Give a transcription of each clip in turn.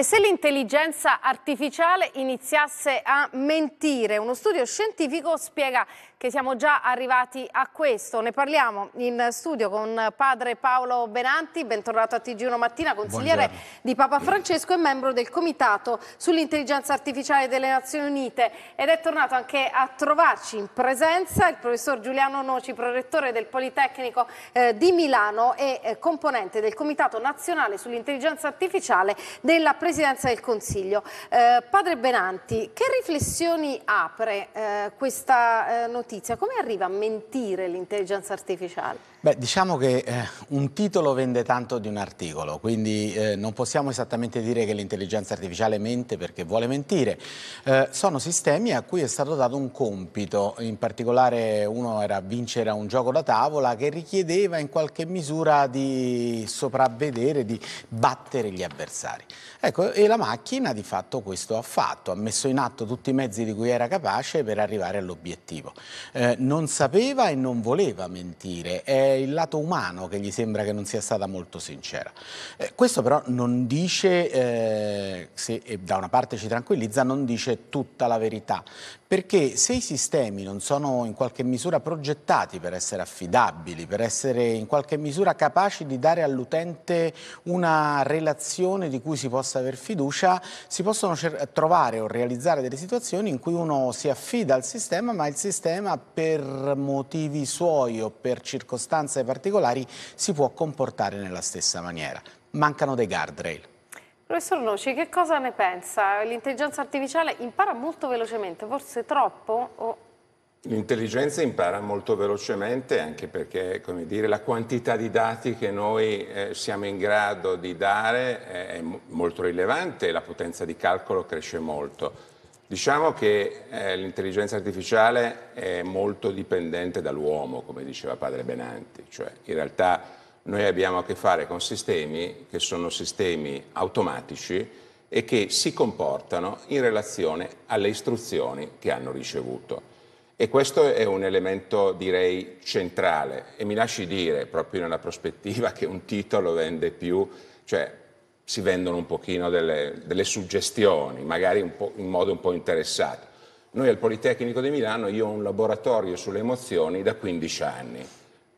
E se l'intelligenza artificiale iniziasse a mentire? Uno studio scientifico spiega che siamo già arrivati a questo. Ne parliamo in studio con padre Paolo Benanti, bentornato a TG1 Mattina, consigliere Buongiorno. di Papa Francesco e membro del Comitato sull'intelligenza artificiale delle Nazioni Unite. Ed è tornato anche a trovarci in presenza il professor Giuliano Noci, prorettore del Politecnico eh, di Milano e eh, componente del Comitato Nazionale sull'intelligenza artificiale della Presidenza del Consiglio. Eh, padre Benanti, che riflessioni apre eh, questa eh, notizia? notizia, come arriva a mentire l'intelligenza artificiale? Beh, diciamo che eh, un titolo vende tanto di un articolo, quindi eh, non possiamo esattamente dire che l'intelligenza artificiale mente perché vuole mentire. Eh, sono sistemi a cui è stato dato un compito, in particolare uno era vincere a un gioco da tavola che richiedeva in qualche misura di sopravvedere, di battere gli avversari. Ecco, e la macchina di fatto questo ha fatto, ha messo in atto tutti i mezzi di cui era capace per arrivare all'obiettivo. Eh, non sapeva e non voleva mentire. È il lato umano che gli sembra che non sia stata molto sincera. Eh, questo però non dice, eh, se eh, da una parte ci tranquillizza, non dice tutta la verità, perché se i sistemi non sono in qualche misura progettati per essere affidabili, per essere in qualche misura capaci di dare all'utente una relazione di cui si possa aver fiducia, si possono trovare o realizzare delle situazioni in cui uno si affida al sistema, ma il sistema per motivi suoi o per circostanze particolari si può comportare nella stessa maniera. Mancano dei guardrail. Professor Noci, che cosa ne pensa? L'intelligenza artificiale impara molto velocemente, forse troppo? O... L'intelligenza impara molto velocemente anche perché dire, la quantità di dati che noi eh, siamo in grado di dare eh, è molto rilevante e la potenza di calcolo cresce molto. Diciamo che eh, l'intelligenza artificiale è molto dipendente dall'uomo, come diceva padre Benanti, cioè in realtà noi abbiamo a che fare con sistemi che sono sistemi automatici e che si comportano in relazione alle istruzioni che hanno ricevuto. E questo è un elemento, direi, centrale. E mi lasci dire, proprio nella prospettiva che un titolo vende più, cioè si vendono un pochino delle, delle suggestioni, magari in modo un po' interessato. Noi al Politecnico di Milano, io ho un laboratorio sulle emozioni da 15 anni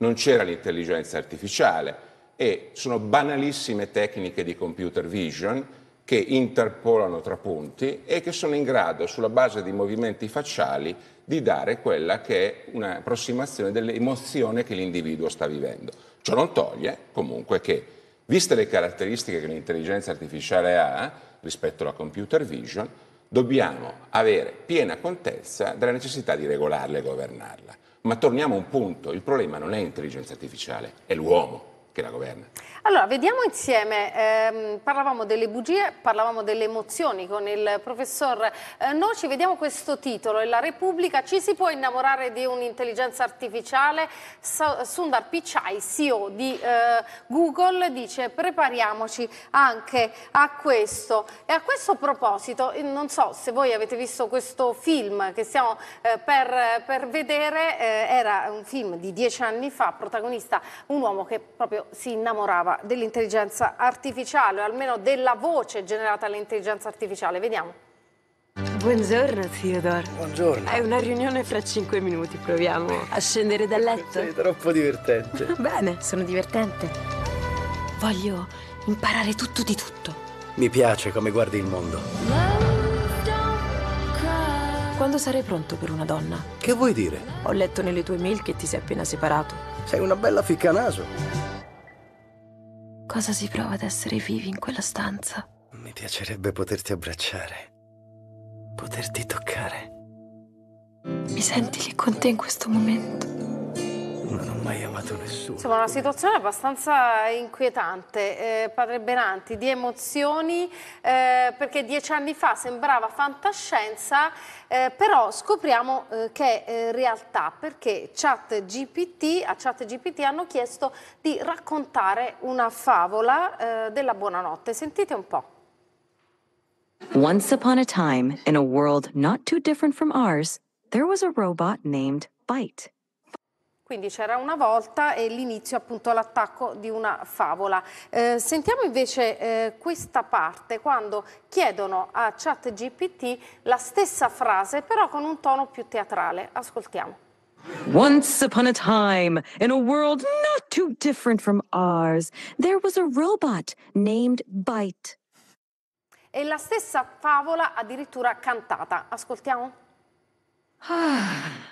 non c'era l'intelligenza artificiale e sono banalissime tecniche di computer vision che interpolano tra punti e che sono in grado, sulla base di movimenti facciali, di dare quella che è un'approssimazione dell'emozione che l'individuo sta vivendo. Ciò non toglie comunque che, viste le caratteristiche che l'intelligenza artificiale ha rispetto alla computer vision, dobbiamo avere piena contezza della necessità di regolarla e governarla. Ma torniamo a un punto, il problema non è l'intelligenza artificiale, è l'uomo che la governa. Allora, vediamo insieme, eh, parlavamo delle bugie, parlavamo delle emozioni con il professor eh, Noci, vediamo questo titolo, La Repubblica, ci si può innamorare di un'intelligenza artificiale? Sundar Pichai, CEO di eh, Google, dice prepariamoci anche a questo. E a questo proposito, non so se voi avete visto questo film che stiamo eh, per, per, vedere, eh, era un film di dieci anni fa, protagonista un uomo che proprio si innamorava parlava dell'intelligenza artificiale, o almeno della voce generata dall'intelligenza artificiale. Vediamo. Buongiorno Theodore. Buongiorno. È una riunione fra cinque minuti, proviamo a scendere dal letto. Sei troppo divertente. Bene, sono divertente. Voglio imparare tutto di tutto. Mi piace come guardi il mondo. Quando sarai pronto per una donna? Che vuoi dire? Ho letto nelle tue mail che ti sei appena separato. Sei una bella ficcanaso cosa si prova ad essere vivi in quella stanza. Mi piacerebbe poterti abbracciare, poterti toccare. Mi senti lì con te in questo momento non ho mai amato nessuno. Insomma, una situazione abbastanza inquietante, eh, padre Benanti, di emozioni, eh, perché dieci anni fa sembrava fantascienza, eh, però scopriamo eh, che è realtà, perché Chat GPT, a Chat GPT hanno chiesto di raccontare una favola eh, della buonanotte. Sentite un po'. Once upon a time, in a world not too different from ours, there was a robot named Bite. Quindi c'era una volta e l'inizio appunto l'attacco di una favola. Eh, sentiamo invece eh, questa parte quando chiedono a ChatGPT la stessa frase però con un tono più teatrale. Ascoltiamo. Once upon a time, in a world not too different from ours, there was a robot named Bite. E la stessa favola addirittura cantata. Ascoltiamo. Ah,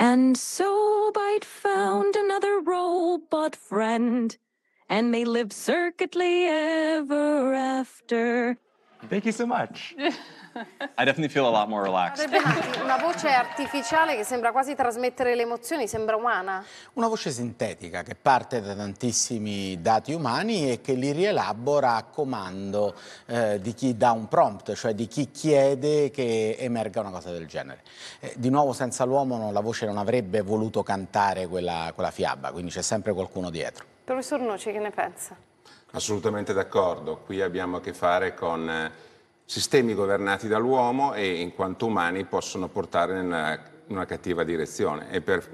And so Bite found another robot friend, and they lived circuitly ever after. Thank you so much. I definitely feel a lot more relaxed. Una voce artificiale che sembra quasi trasmettere le emozioni, sembra umana. Una voce sintetica che parte da tantissimi dati umani e che li rielabora a comando eh, di chi dà un prompt, cioè di chi chiede che emerga una cosa del genere. Eh, di nuovo senza l'uomo la voce non avrebbe voluto cantare quella, quella fiaba, quindi c'è sempre qualcuno dietro. Professor Noci, che ne pensa? Assolutamente d'accordo, qui abbiamo a che fare con eh, sistemi governati dall'uomo e in quanto umani possono portare in una, in una cattiva direzione e per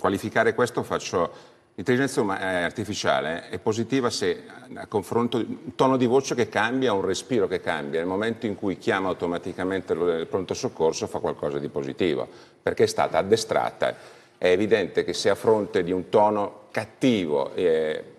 qualificare questo faccio l'intelligenza eh, artificiale è positiva se eh, a confronto un tono di voce che cambia, un respiro che cambia, nel momento in cui chiama automaticamente il pronto soccorso fa qualcosa di positivo perché è stata addestrata è evidente che se a fronte di un tono cattivo eh,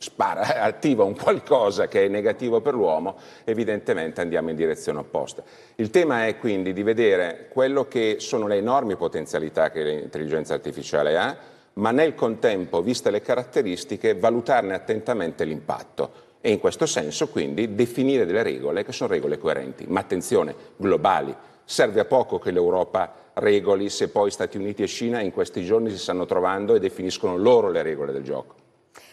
spara, eh, attiva un qualcosa che è negativo per l'uomo, evidentemente andiamo in direzione opposta. Il tema è quindi di vedere quello che sono le enormi potenzialità che l'intelligenza artificiale ha, ma nel contempo, viste le caratteristiche, valutarne attentamente l'impatto e in questo senso quindi definire delle regole che sono regole coerenti, ma attenzione, globali. Serve a poco che l'Europa regoli se poi Stati Uniti e Cina in questi giorni si stanno trovando e definiscono loro le regole del gioco.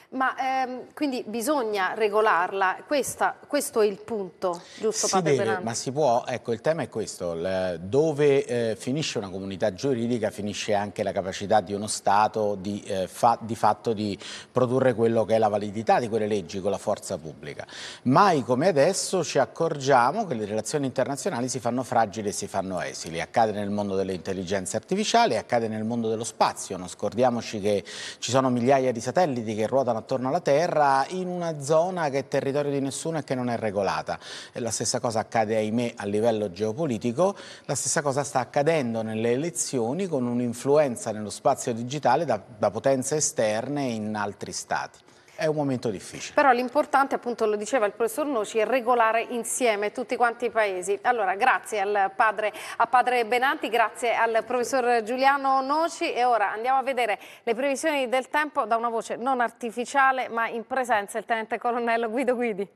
Ma ehm, quindi bisogna regolarla, Questa, questo è il punto, giusto si Padre deve, Benante? Ma si può, ecco il tema è questo, il, dove eh, finisce una comunità giuridica finisce anche la capacità di uno Stato di, eh, fa, di, fatto di produrre quello che è la validità di quelle leggi con la forza pubblica. Mai come adesso ci accorgiamo che le relazioni internazionali si fanno fragili e si fanno esili, accade nel mondo delle intelligenze artificiali, accade nel mondo dello spazio, non scordiamoci che ci sono migliaia di satelliti che ruotano circolano attorno alla Terra in una zona che è territorio di nessuno e che non è regolata. E la stessa cosa accade, ahimè, a livello geopolitico, la stessa cosa sta accadendo nelle elezioni con un'influenza nello spazio digitale da, da potenze esterne in altri stati è un momento difficile. Però l'importante, appunto lo diceva il professor Noci, è regolare insieme tutti quanti i paesi. Allora, grazie al padre, a padre Benanti, grazie al professor Giuliano Noci e ora andiamo a vedere le previsioni del tempo da una voce non artificiale ma in presenza il tenente colonnello Guido Guidi.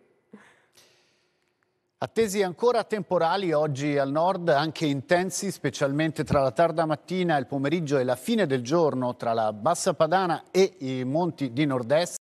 Attesi ancora temporali oggi al nord, anche intensi, specialmente tra la tarda mattina, il pomeriggio e la fine del giorno tra la Bassa Padana e i monti di nord-est.